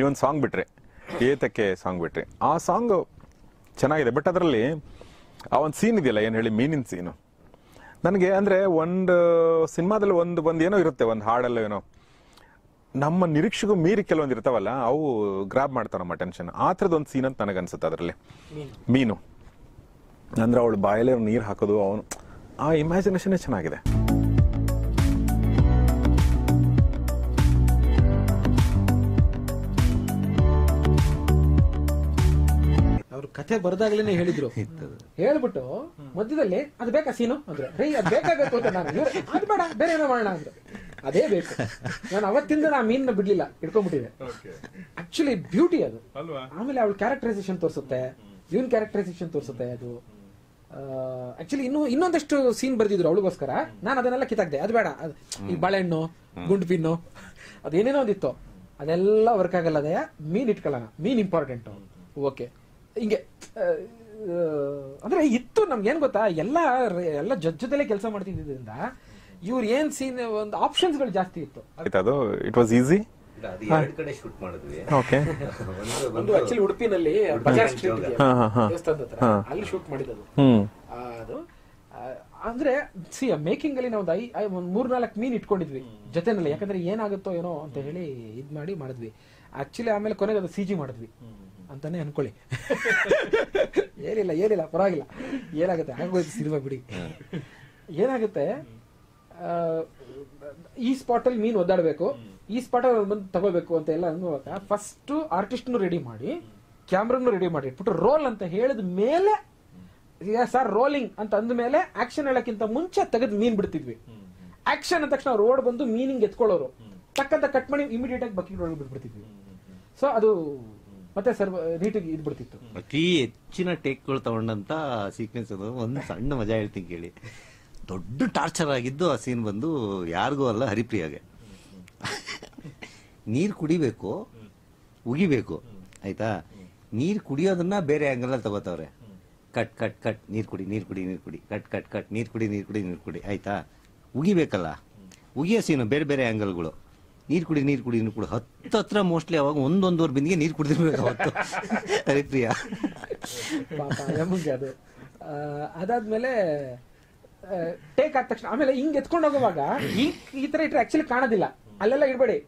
ಈ ಒಂದು ಸಾಂಗ್ ಬಿಟ್ರೆ ಏತಕ್ಕೆ ಸಾಂಗ್ ಬಿಟ್ರೆ ಆ ಸಾಂಗ್ ಚೆನ್ನಾಗಿದೆ ಬಟ್ ಅದರಲ್ಲಿ ಆ ಒಂದು ಸೀನ್ ಇದೆಯಲ್ಲ ಏನು ಹೇಳಿ ಮೀನಿನ ಸೀನು ನನಗೆ ಅಂದರೆ ಒಂದು ಸಿನಿಮಾದಲ್ಲಿ ಒಂದು ಒಂದು ಏನೋ ಇರುತ್ತೆ ಒಂದು ಹಾಡಲ್ಲ ಏನೋ ನಮ್ಮ ನಿರೀಕ್ಷೆಗೂ ಮೀರಿ ಕೆಲವೊಂದು ಇರ್ತಾವಲ್ಲ ಅವು ಗ್ರಾಬ್ ಮಾಡ್ತಾನೆ ನಮ್ಮ ಟೆನ್ಷನ್ ಆ ಥರದ ಒಂದು ಸೀನ್ ಅಂತ ನನಗನ್ಸುತ್ತೆ ಅದರಲ್ಲಿ ಮೀನು ಅಂದ್ರೆ ಅವಳು ಬಾಯಲ್ಲೇ ನೀರು ಹಾಕೋದು ಅವನು ಆ ಇಮ್ಯಾಜಿನೇಷನೇ ಚೆನ್ನಾಗಿದೆ ಕಥೆ ಬರ್ದಾಗ್ಲೇನೆ ಹೇಳಿದ್ರು ಹೇಳ್ಬಿಟ್ಟು ಮಧ್ಯದಲ್ಲಿ ಅದು ಬೇಕಾ ಸೀನು ಅಂದ್ರೆ ರೈ ಅದು ಬೇಕಾಗತ್ತು ಅಂತ ನಾನು ಅದು ಬೇಡ ಬೇರೆ ಏನೋ ಮಾಡೋಣ ಅಂದ್ರೆ ಅದೇ ಬೇಕು ನಾನು ಅವತ್ತಿಂದ ನಾ ಮೀನ್ ಬಿಡ್ಲಿಲ್ಲ ಇಟ್ಕೊಂಡ್ಬಿಟ್ಟಿದೆ ಆಕ್ಚುಲಿ ಬ್ಯೂಟಿ ಅದು ಆಮೇಲೆ ಅವಳು ಕ್ಯಾರೆಕ್ಟರೈಸೇಷನ್ ತೋರಿಸುತ್ತೆ ಇವನ್ ಕ್ಯಾರೆಕ್ಟರೈಸೇಷನ್ ತೋರಿಸುತ್ತೆ ಅದು ಆಕ್ಚುಲಿ ಇನ್ನು ಇನ್ನೊಂದಷ್ಟು ಸೀನ್ ಬರ್ದಿದ್ರು ಅವಳಿಗೋಸ್ಕರ ನಾನು ಅದನ್ನೆಲ್ಲ ಕಿತ್ತಾಕ್ದೆ ಅದು ಬೇಡ ಈ ಬಾಳೆಹಣ್ಣು ಗುಂಡು ಪಿನ್ನು ಅದೇನೇನೋ ಒಂದಿತ್ತು ಅದೆಲ್ಲ ವರ್ಕ್ ಆಗಲ್ಲ ಅದೇ ಮೀನ್ ಇಟ್ಕೊಳ್ಳೋಣ ಮೀನ್ ಇಂಪಾರ್ಟೆಂಟ್ ಓಕೆ ಹಿಂಗೆ ಅಂದ್ರೆ ಇತ್ತು ನಮ್ಗೇನ್ ಗೊತ್ತಾ ಎಲ್ಲ ಎಲ್ಲ ಜೊತೆ ಕೆಲಸ ಮಾಡ್ತಿದ್ದರಿಂದ ಇವ್ರು ಏನು ಸೀನ್ ಒಂದು ಆಪ್ಷನ್ಸ್ ಗಳು ಜಾಸ್ತಿ ಇತ್ತು ಅದು ಇಟ್ ವಾಸ್ ಈಸಿ ಒಂದು ಆಕ್ಚುಲಿ ಉಡುಪಿನಲ್ಲಿ ಅಲ್ಲಿ ಶೂಟ್ ಮಾಡಿದ್ದು ಅದು ಅಂದ್ರೆ ಸಿ ಮೇಕಿಂಗ್ ಅಲ್ಲಿ ನಾವು ಐ ಒಂದು ಮೂರ್ನಾಲ್ಕು ಮೀನ್ ಇಟ್ಕೊಂಡಿದ್ವಿ ಜೊತೆನಲ್ಲಿ ಯಾಕಂದ್ರೆ ಏನಾಗುತ್ತೋ ಏನೋ ಅಂತ ಹೇಳಿ ಇದ್ ಮಾಡಿ ಮಾಡಿದ್ವಿ ಆಕ್ಚುಲಿ ಆಮೇಲೆ ಕೊನೆಗೆ ಅದು ಸಿ ಜಿ ಮಾಡಿದ್ವಿ ಅಂತಾನೆ ಅನ್ಕೊಳ್ಳಿ ಏನಿಲ್ಲ ಏನಿಲ್ಲ ಪರವಾಗಿಲ್ಲ ಏನಾಗುತ್ತೆ ಆಗೋಯ್ತು ಸಿನಿಮಾ ಬಿಡಿ ಏನಾಗುತ್ತೆ ಈ ಸ್ಪಾಟಲ್ಲಿ ಮೀನ್ ಒದ್ದಾಡಬೇಕು ಈ ಸ್ಪಾಟಲ್ಲಿ ಬಂದು ತಗೋಬೇಕು ಅಂತ ಎಲ್ಲ ಫಸ್ಟ್ ಫಸ್ಟು ಆರ್ಟಿಸ್ಟ್ನು ರೆಡಿ ಮಾಡಿ ಕ್ಯಾಮ್ರಾನು ರೆಡಿ ಮಾಡಿ ಇಟ್ಬಿಟ್ಟು ರೋಲ್ ಅಂತ ಹೇಳಿದ ಮೇಲೆ ಸರ್ ರೋಲಿಂಗ್ ಅಂತ ಅಂದ ಮೇಲೆ ಆಕ್ಷನ್ ಹೇಳಕ್ಕಿಂತ ಮುಂಚೆ ತೆಗೆದು ಮೀನ್ ಬಿಡ್ತಿದ್ವಿ ಆಕ್ಷನ್ ಅಂದ ತಕ್ಷಣ ರೋಡ್ ಬಂದು ಮೀನಿಂಗ್ ಎತ್ಕೊಳ್ಳೋರು ತಕ್ಕಂತ ಕಟ್ ಮಾಡಿ ಇಮಿಡಿಯೇಟ್ ಆಗಿ ಬಕೆಟ್ ಒಳಗೆ ಬಿಟ್ಬಿಡ್ತಿದ್ವಿ ಸೊ ಅದು ಮತ್ತೆ ಸರ್ವ ಇದು ಬಿಡ್ತಿತ್ತು ಅತಿ ಹೆಚ್ಚಿನ ಟೇಕ್ಗಳು ತಗೊಂಡಂತ ಸೀಕ್ವೆನ್ಸ್ ಅದು ಒಂದು ಸಣ್ಣ ಮಜಾ ಹೇಳ್ತೀನಿ ಕೇಳಿ ದೊಡ್ಡ ಟಾರ್ಚರ್ ಆಗಿದ್ದು ಆ ಸೀನ್ ಬಂದು ಯಾರಿಗೂ ಅಲ್ಲ ಹರಿಪ್ರಿಯಾಗೆ ನೀರು ಕುಡಿಬೇಕು ಉಗಿಬೇಕು ಆಯ್ತಾ ನೀರು ಕುಡಿಯೋದನ್ನ ಬೇರೆ ಆ್ಯಂಗಲಲ್ಲಿ ತಗೋತಾವ್ರೆ ಕಟ್ ಕಟ್ ಕಟ್ ನೀರು ಕುಡಿ ನೀರು ಕುಡಿ ನೀರು ಕುಡಿ ಕಟ್ ಕಟ್ ಕಟ್ ನೀರು ಕುಡಿ ನೀರು ಕುಡಿ ನೀರು ಕುಡಿ ಆಯ್ತಾ ಉಗಿಬೇಕಲ್ಲ ಉಗಿಯೋ ಸೀನು ಬೇರೆ ಬೇರೆ ಆ್ಯಂಗಲ್ಗಳು ನೀರು ಕುಡಿ ನೀರು ಕುಡಿ ನೀರು ಕುಡಿ ಹತ್ತು ಹತ್ರ ಮೋಸ್ಟ್ಲಿ ಅವಾಗ ಒಂದೊಂದುವರೆ ಬಿಂದಿಗೆ ನೀರು ಕುಡಿದಿರ್ಬೇಕು ಅವತ್ತು ಹರಿಪ್ರಿಯ ಅದು ಆ, ಅದಾದ್ಮೇಲೆ ಟೇಕ್ ಆದ ತಕ್ಷಣ ಆಮೇಲೆ ಹಿಂಗ್ ಎತ್ಕೊಂಡು ಹೋಗುವಾಗ ಈ ಈ ತರ ಇಟ್ರೆ ಆಕ್ಚುಲಿ ಕಾಣೋದಿಲ್ಲ ಅಲ್ಲೆಲ್ಲ ಇಡಬೇಡಿ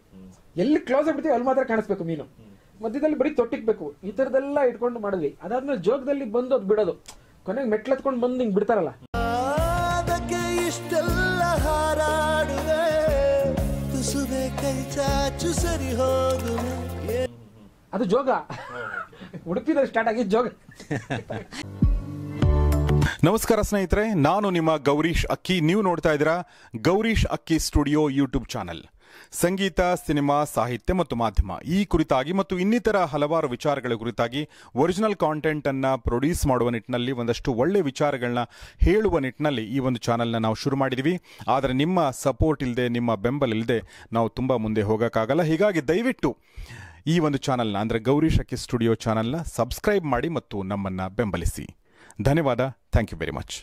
ಎಲ್ಲಿ ಕ್ಲೋಸ್ ಆಗ್ಬಿಡ್ತೀವಿ ಅಲ್ಲಿ ಮಾತ್ರ ಕಾಣಿಸ್ಬೇಕು ಮೀನು ಮಧ್ಯದಲ್ಲಿ ಬರೀ ತೊಟ್ಟಿಕ್ಬೇಕು ಈ ತರದೆಲ್ಲ ಇಟ್ಕೊಂಡು ಮಾಡಿದ್ವಿ ಅದಾದ್ಮೇಲೆ ಜೋಗದಲ್ಲಿ ಬಂದು ಅದು ಬಿಡೋದು ಕೊನೆಗೆ ಮೆಟ್ಲತ್ಕೊಂಡು ಬಂದು ಹಿಂಗ್ ಬಿಡ್ತಾರಲ್ಲ ಚಾಚು ಅದು ಜೋಗ ಉಡುಪಿನಲ್ಲಿ ಸ್ಟಾರ್ಟ್ ಆಗಿದ್ದು ಜೋಗ ನಮಸ್ಕಾರ ಸ್ನೇಹಿತರೆ ನಾನು ನಿಮ್ಮ ಗೌರೀಶ್ ಅಕ್ಕಿ ನೀವು ನೋಡ್ತಾ ಇದ್ದೀರಾ Gourish Akki studio YouTube channel ಸಂಗೀತ ಸಿನಿಮಾ ಸಾಹಿತ್ಯ ಮತ್ತು ಮಾಧ್ಯಮ ಈ ಕುರಿತಾಗಿ ಮತ್ತು ಇನ್ನಿತರ ಹಲವಾರು ವಿಚಾರಗಳ ಕುರಿತಾಗಿ ಒರಿಜಿನಲ್ ಕಾಂಟೆಂಟ್ ಅನ್ನ ಪ್ರೊಡ್ಯೂಸ್ ಮಾಡುವ ನಿಟ್ಟಿನಲ್ಲಿ ಒಂದಷ್ಟು ಒಳ್ಳೆ ವಿಚಾರಗಳನ್ನ ಹೇಳುವ ನಿಟ್ಟಿನಲ್ಲಿ ಈ ಒಂದು ಚಾನೆಲ್ನ ನಾವು ಶುರು ಮಾಡಿದ್ವಿ ಆದರೆ ನಿಮ್ಮ ಸಪೋರ್ಟ್ ಇಲ್ಲದೆ ನಿಮ್ಮ ಬೆಂಬಲ ಇಲ್ಲದೆ ನಾವು ತುಂಬ ಮುಂದೆ ಹೋಗೋಕ್ಕಾಗಲ್ಲ ಹೀಗಾಗಿ ದಯವಿಟ್ಟು ಈ ಒಂದು ಚಾನಲ್ನ ಅಂದರೆ ಗೌರಿ ಶಕಿ ಸ್ಟುಡಿಯೋ ಚಾನೆಲ್ನ ಸಬ್ಸ್ಕ್ರೈಬ್ ಮಾಡಿ ಮತ್ತು ನಮ್ಮನ್ನು ಬೆಂಬಲಿಸಿ ಧನ್ಯವಾದ ಥ್ಯಾಂಕ್ ಯು ವೆರಿ ಮಚ್